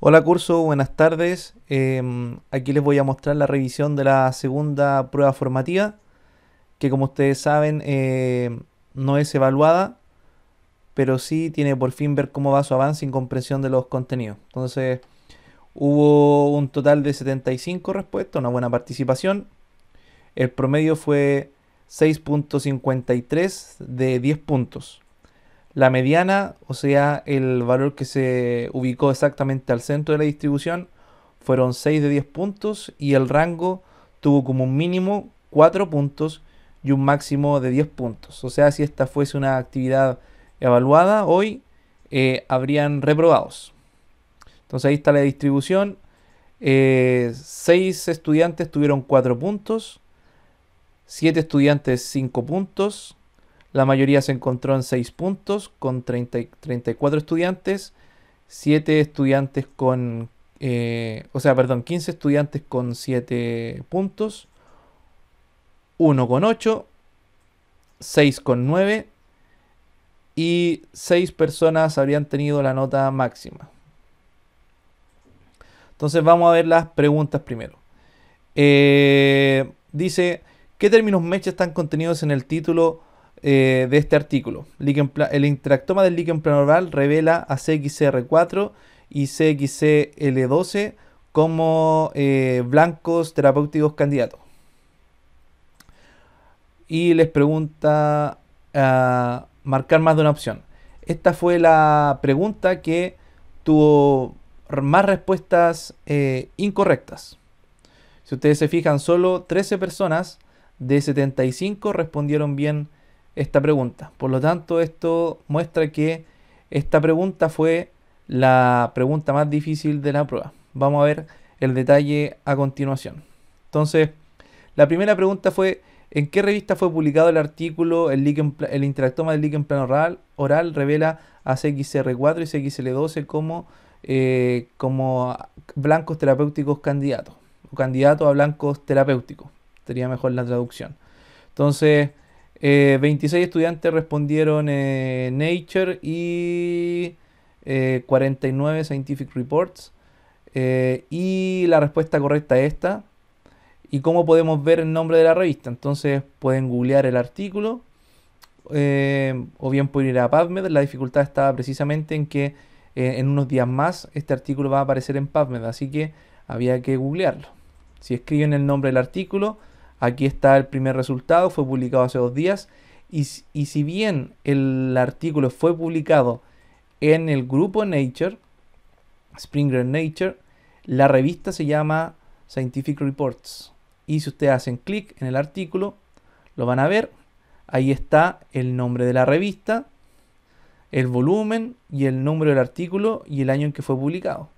Hola curso, buenas tardes. Em, aquí les voy a mostrar la revisión de la segunda prueba formativa, que como ustedes saben eh, no es evaluada, pero sí tiene por fin ver cómo va su avance y comprensión de los contenidos. Entonces hubo un total de 75 respuestas, una buena participación. El promedio fue 6.53 de 10 puntos. La mediana, o sea, el valor que se ubicó exactamente al centro de la distribución, fueron 6 de 10 puntos y el rango tuvo como un mínimo 4 puntos y un máximo de 10 puntos. O sea, si esta fuese una actividad evaluada hoy, eh, habrían reprobados. Entonces ahí está la distribución. 6 eh, estudiantes tuvieron 4 puntos, 7 estudiantes 5 puntos, la mayoría se encontró en 6 puntos con 34 estudiantes, 7 estudiantes con, eh, o sea, perdón, 15 estudiantes con 7 puntos, 1 con 8, 6 con 9 y 6 personas habrían tenido la nota máxima. Entonces vamos a ver las preguntas primero. Eh, dice, ¿qué términos mecha están contenidos en el título eh, de este artículo. El interactoma del líquen planoral revela a cxr 4 y CXCL12 como eh, blancos terapéuticos candidatos. Y les pregunta a ah, marcar más de una opción. Esta fue la pregunta que tuvo más respuestas eh, incorrectas. Si ustedes se fijan, solo 13 personas de 75 respondieron bien esta pregunta. Por lo tanto, esto muestra que esta pregunta fue la pregunta más difícil de la prueba. Vamos a ver el detalle a continuación. Entonces, la primera pregunta fue, ¿en qué revista fue publicado el artículo El, el interactoma del líquen plano oral, oral revela a CXR4 y CXL12 como, eh, como blancos terapéuticos candidatos? O candidato a blancos terapéuticos, sería mejor la traducción. Entonces, 26 eh, estudiantes respondieron eh, Nature y 49 eh, Scientific Reports. y la respuesta correcta es esta. Y cómo podemos ver el nombre de la revista. Entonces pueden googlear el artículo. o bien pueden ir a PubMed. La dificultad estaba precisamente en que en unos días más este artículo va a aparecer en PubMed. Así que había que googlearlo. Si escriben el nombre del artículo, Aquí está el primer resultado, fue publicado hace dos días. Y, si bien el artículo fue publicado en el grupo Nature, Springer Nature, la revista se llama Scientific Reports. Y si ustedes hacen clic en el artículo, lo van a ver. Ahí está el nombre de la revista, el volumen y el número del artículo y el año en que fue publicado.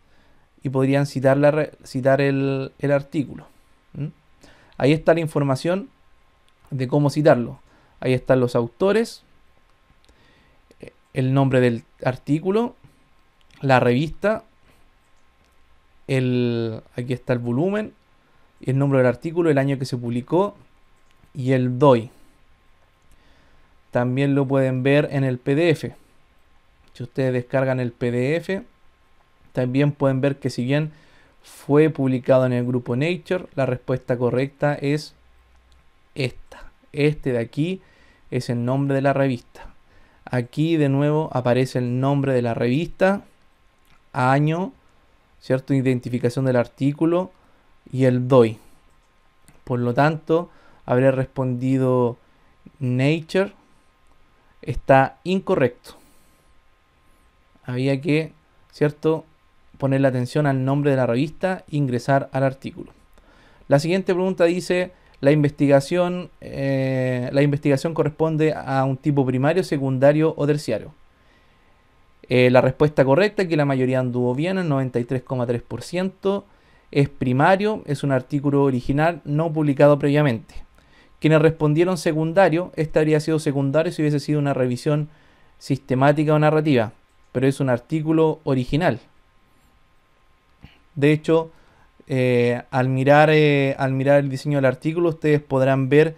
Y podrían citar, citar el, artículo. Ahí está la información de cómo citarlo. Ahí están los autores, el nombre del artículo, la revista, el, aquí está el volumen, el nombre del artículo, el año que se publicó y el DOI. También lo pueden ver en el PDF. Si ustedes descargan el PDF, también pueden ver que si bien fue publicado en el grupo Nature. La respuesta correcta es esta. Este de aquí es el nombre de la revista. Aquí de nuevo aparece el nombre de la revista, año, ¿cierto? Identificación del artículo y el DOI. Por lo tanto, habré respondido Nature está incorrecto. Había que, ¿cierto? la atención al nombre de la revista, e ingresar al artículo. La siguiente pregunta dice, la investigación, eh, la investigación corresponde a un tipo primario, secundario o terciario. Eh, la respuesta correcta, que la mayoría anduvo bien, el 93,3%, es primario, es un artículo original no publicado previamente. Quienes respondieron secundario, Este habría sido secundario si hubiese sido una revisión sistemática o narrativa, pero es un artículo original, de hecho, eh, al, mirar, eh, al mirar el diseño del artículo, ustedes podrán ver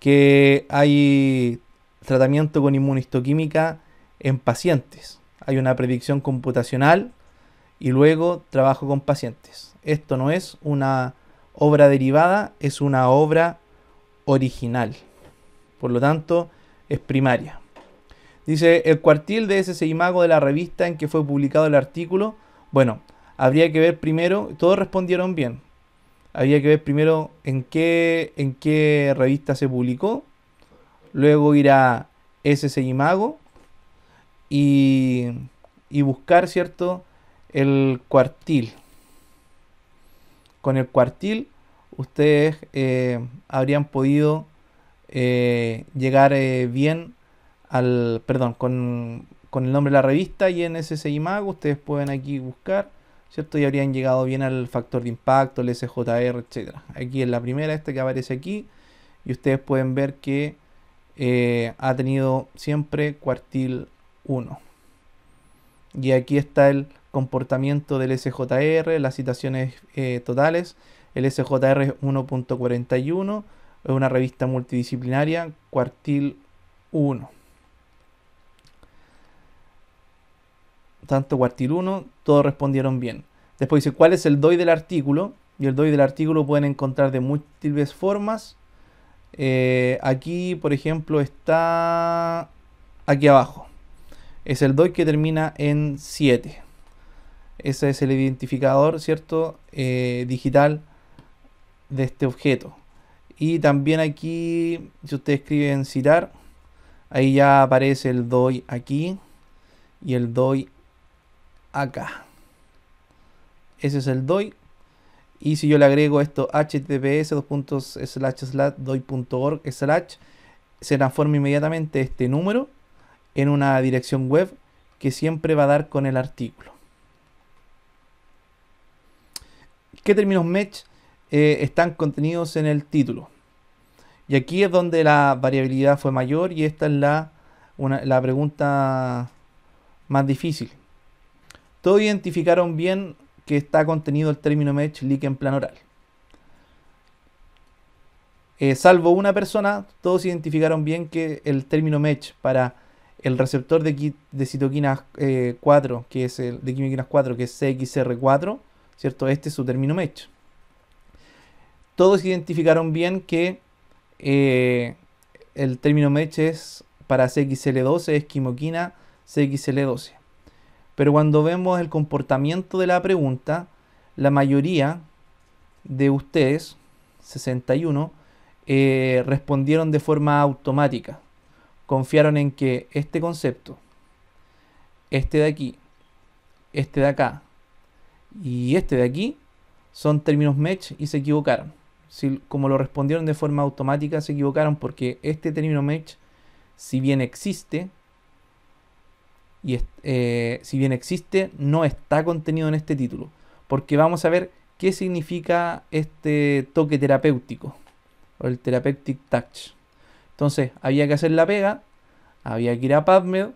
que hay tratamiento con inmunistoquímica en pacientes. Hay una predicción computacional y luego trabajo con pacientes. Esto no es una obra derivada, es una obra original. Por lo tanto, es primaria. Dice, el cuartil de ese Mago de la revista en que fue publicado el artículo, bueno, habría que ver primero, todos respondieron bien, habría que ver primero en qué, en qué revista se publicó, luego ir a SSI Mago. y, buscar, ¿cierto?, el cuartil. Con el cuartil ustedes eh, habrían podido eh, llegar eh, bien al, perdón, con, el nombre de la revista y en SSI Mago. ustedes pueden aquí buscar ¿cierto? Y habrían llegado bien al factor de impacto, el SJR, etc. Aquí es la primera, esta que aparece aquí, y ustedes pueden ver que eh, ha tenido siempre cuartil 1. Y aquí está el comportamiento del SJR, las citaciones eh, totales. El SJR es 1.41, es una revista multidisciplinaria, cuartil 1. tanto 1, todos respondieron bien. Después dice, ¿cuál es el DOI del artículo? Y el DOI del artículo pueden encontrar de múltiples formas. Eh, aquí, por ejemplo, está aquí abajo. Es el DOI que termina en 7. Ese es el identificador, ¿cierto? Eh, digital de este objeto. Y también aquí, si ustedes escriben citar, ahí ya aparece el DOI aquí y el DOI acá. Ese es el DOI. Y si yo le agrego esto https doy.org slash, se transforma inmediatamente este número en una dirección web que siempre va a dar con el artículo. ¿Qué términos match eh, están contenidos en el título? Y aquí es donde la variabilidad fue mayor y esta es la, una, la pregunta más difícil todos identificaron bien que está contenido el término match leak en plan oral. Eh, salvo una persona, todos identificaron bien que el término match para el receptor de, de citoquinas 4, eh, que es el de quimioquinas 4, que es CXR4, ¿cierto? Este es su término match. Todos identificaron bien que eh, el término match es para CXL12, es quimoquina CXL12. Pero cuando vemos el comportamiento de la pregunta, la mayoría de ustedes, 61, eh, respondieron de forma automática. Confiaron en que este concepto, este de aquí, este de acá y este de aquí son términos match y se equivocaron. Si, como lo respondieron de forma automática, se equivocaron porque este término match, si bien existe, y eh, si bien existe, no está contenido en este título, porque vamos a ver qué significa este toque terapéutico o el therapeutic touch. Entonces, había que hacer la pega, había que ir a PubMed,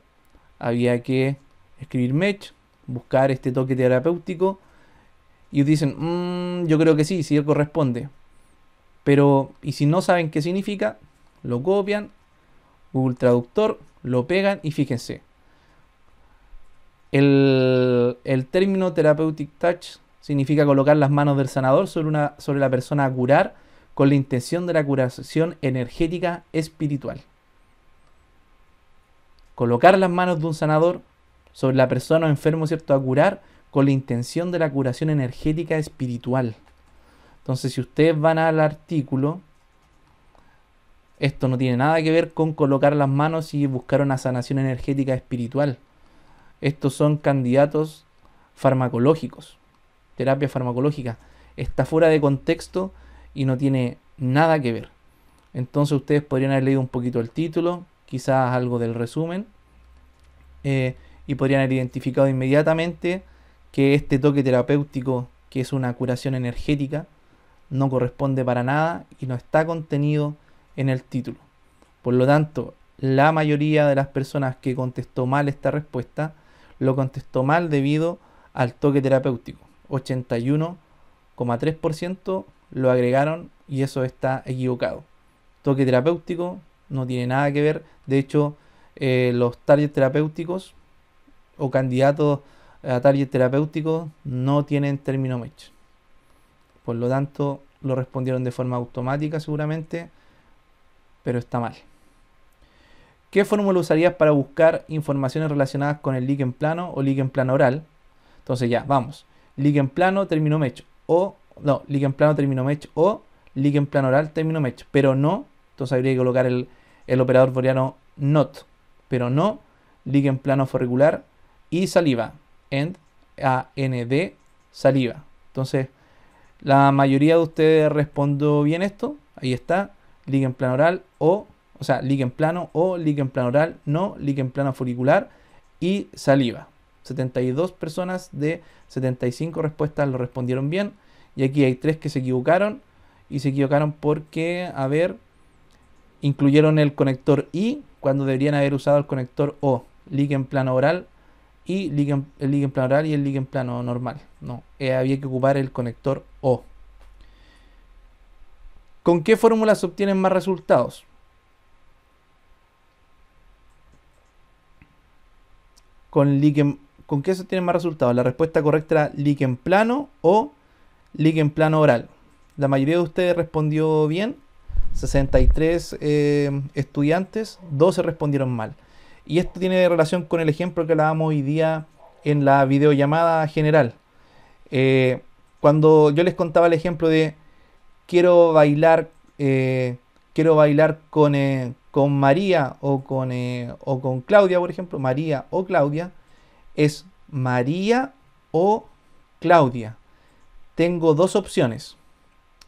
había que escribir match, buscar este toque terapéutico y dicen, mm, yo creo que sí, sí corresponde. Pero, y si no saben qué significa, lo copian, Google Traductor, lo pegan y fíjense, el, término therapeutic touch significa colocar las manos del sanador sobre, una, sobre la persona a curar con la intención de la curación energética espiritual. Colocar las manos de un sanador sobre la persona o enfermo, ¿cierto? A curar con la intención de la curación energética espiritual. Entonces, si ustedes van al artículo, esto no tiene nada que ver con colocar las manos y buscar una sanación energética espiritual. Estos son candidatos farmacológicos, terapia farmacológica. Está fuera de contexto y no tiene nada que ver. Entonces ustedes podrían haber leído un poquito el título, quizás algo del resumen, eh, y podrían haber identificado inmediatamente que este toque terapéutico, que es una curación energética, no corresponde para nada y no está contenido en el título. Por lo tanto, la mayoría de las personas que contestó mal esta respuesta lo contestó mal debido al toque terapéutico. 81,3% lo agregaron y eso está equivocado. Toque terapéutico no tiene nada que ver. De hecho, eh, los targets terapéuticos o candidatos a target terapéuticos no tienen término match. Por lo tanto, lo respondieron de forma automática seguramente, pero está mal. ¿Qué fórmula usarías para buscar informaciones relacionadas con el en plano o en plano oral? Entonces ya, vamos. en plano, término mech. O, no, en plano, término mech. O en plano oral, término mech. Pero no, entonces habría que colocar el, operador booleano not. Pero no, en plano regular y saliva. AND, D, saliva. Entonces, la mayoría de ustedes respondió bien esto. Ahí está. en plano oral o o sea, líquen plano o líquen plano oral, no líquen plano folicular y saliva. 72 personas de 75 respuestas lo respondieron bien. Y aquí hay tres que se equivocaron. Y se equivocaron porque, a ver, incluyeron el conector I cuando deberían haber usado el conector O. Eh, en plano oral y el líquen plano oral y el en plano normal. No, eh, había que ocupar el conector O. ¿Con qué fórmulas obtienen más resultados? con ¿con qué se tiene más resultados? La respuesta correcta era líquen plano o líquen plano oral. La mayoría de ustedes respondió bien, 63 eh, estudiantes, 12 respondieron mal. Y esto tiene relación con el ejemplo que hablábamos hoy día en la videollamada general. Eh, cuando yo les contaba el ejemplo de quiero bailar, eh, quiero bailar con, con María o con, eh, o con Claudia, por ejemplo, María o Claudia, es María o Claudia. Tengo dos opciones,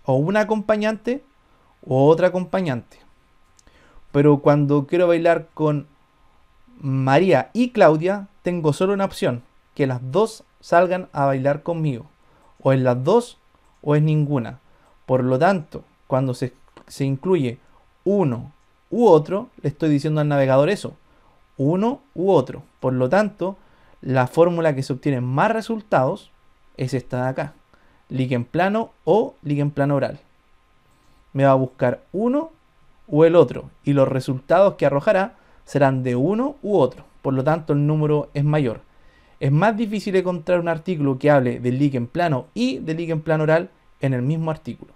o una acompañante o otra acompañante. Pero cuando quiero bailar con María y Claudia, tengo solo una opción, que las dos salgan a bailar conmigo. O en las dos o es ninguna. Por lo tanto, cuando se, se incluye uno u otro, le estoy diciendo al navegador eso, uno u otro. Por lo tanto, la fórmula que se obtiene más resultados es esta de acá, en plano o en plano oral. Me va a buscar uno u el otro y los resultados que arrojará serán de uno u otro. Por lo tanto, el número es mayor. Es más difícil encontrar un artículo que hable de en plano y de en plano oral en el mismo artículo.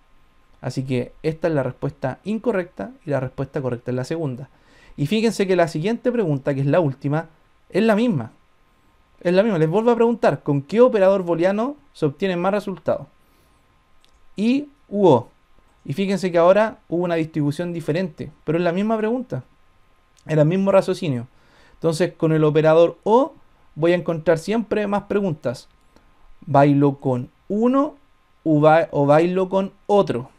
Así que esta es la respuesta incorrecta y la respuesta correcta es la segunda. Y fíjense que la siguiente pregunta, que es la última, es la misma. Es la misma. Les vuelvo a preguntar, ¿con qué operador booleano se obtienen más resultados? Y u O. Y fíjense que ahora hubo una distribución diferente, pero es la misma pregunta. Era el mismo raciocinio. Entonces, con el operador O voy a encontrar siempre más preguntas. ¿Bailo con uno o bailo con otro?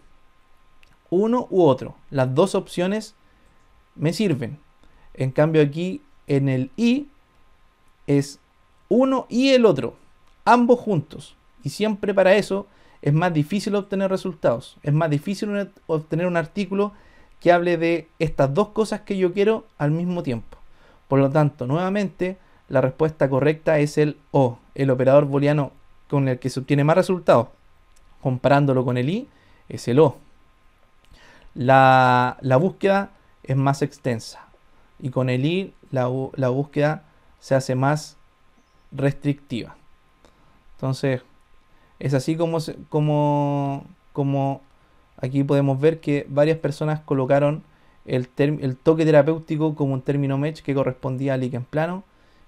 uno u otro. Las dos opciones me sirven. En cambio aquí en el i es uno y el otro, ambos juntos. Y siempre para eso es más difícil obtener resultados. Es más difícil obtener un artículo que hable de estas dos cosas que yo quiero al mismo tiempo. Por lo tanto, nuevamente, la respuesta correcta es el O, el operador booleano con el que se obtiene más resultados. Comparándolo con el I, es el O la, búsqueda es más extensa y con el ir la, búsqueda se hace más restrictiva. Entonces, es así como, aquí podemos ver que varias personas colocaron el, toque terapéutico como un término match que correspondía al líquen plano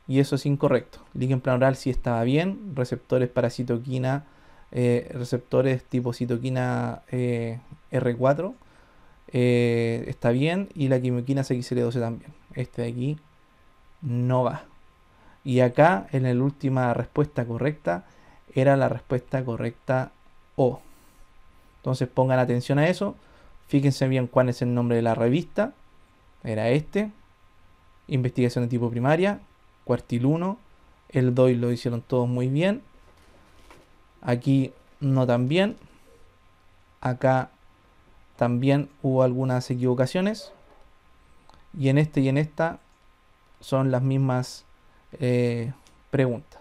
y eso es incorrecto. Líquen plano oral sí estaba bien, receptores para citoquina, eh, receptores tipo citoquina eh, R4 eh, está bien y la quimioquina XL12 también. Este de aquí no va. Y acá en la última respuesta correcta era la respuesta correcta O. Entonces pongan atención a eso. Fíjense bien cuál es el nombre de la revista. Era este. Investigación de tipo primaria. Cuartil 1. El DOI lo hicieron todos muy bien. Aquí no tan bien. Acá también hubo algunas equivocaciones. Y en este y en esta son las mismas eh, preguntas.